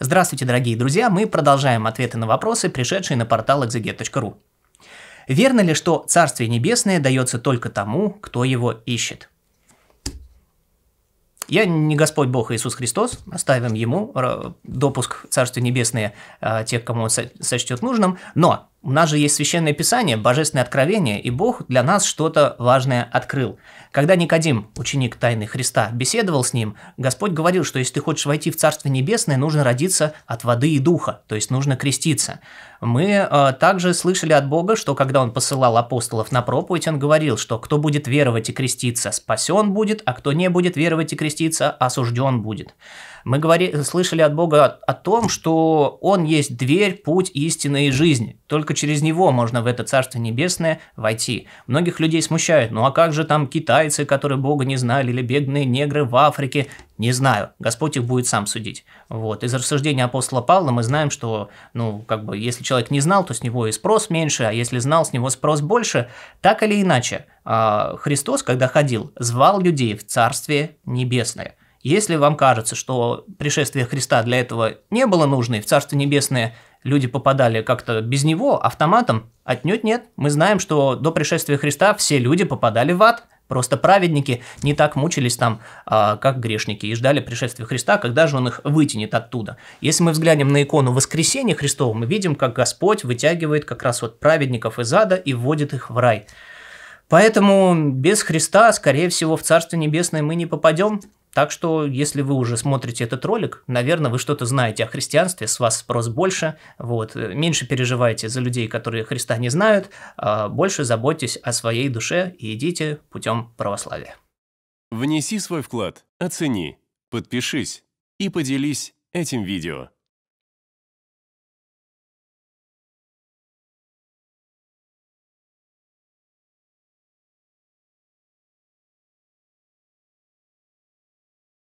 Здравствуйте, дорогие друзья! Мы продолжаем ответы на вопросы, пришедшие на портал exeget.ru. Верно ли, что Царствие Небесное дается только тому, кто его ищет? Я не Господь Бог Иисус Христос, оставим Ему э, допуск Царствия Небесное э, тех, кому он сочтет нужным, но у нас же есть священное писание, божественное откровение, и Бог для нас что-то важное открыл. Когда Никодим, ученик тайны Христа, беседовал с ним, Господь говорил, что если ты хочешь войти в Царство Небесное, нужно родиться от воды и духа, то есть нужно креститься. Мы э, также слышали от Бога, что когда Он посылал апостолов на проповедь, Он говорил, что кто будет веровать и креститься, спасен будет, а кто не будет веровать и креститься, осужден будет. Мы говори, слышали от Бога о, о том, что Он есть дверь, путь, истина и жизнь. Только только через него можно в это Царство Небесное войти. Многих людей смущает, ну а как же там китайцы, которые Бога не знали, или бедные негры в Африке? Не знаю, Господь их будет сам судить. Вот. Из рассуждения апостола Павла мы знаем, что, ну, как бы, если человек не знал, то с него и спрос меньше, а если знал, с него спрос больше. Так или иначе, а, Христос, когда ходил, звал людей в Царствие Небесное – если вам кажется, что пришествие Христа для этого не было нужно, и в Царство Небесное люди попадали как-то без него, автоматом, отнюдь нет. Мы знаем, что до пришествия Христа все люди попадали в ад, Просто праведники не так мучились там, а, как грешники, и ждали пришествия Христа, когда же он их вытянет оттуда. Если мы взглянем на икону воскресения Христова, мы видим, как Господь вытягивает как раз вот праведников из ада и вводит их в рай. Поэтому без Христа, скорее всего, в Царство Небесное мы не попадем. Так что, если вы уже смотрите этот ролик, наверное, вы что-то знаете о христианстве, с вас спрос больше, вот, э, меньше переживайте за людей, которые Христа не знают, а больше заботьтесь о своей душе и идите путем православия. Внеси свой вклад, оцени, подпишись и поделись этим видео.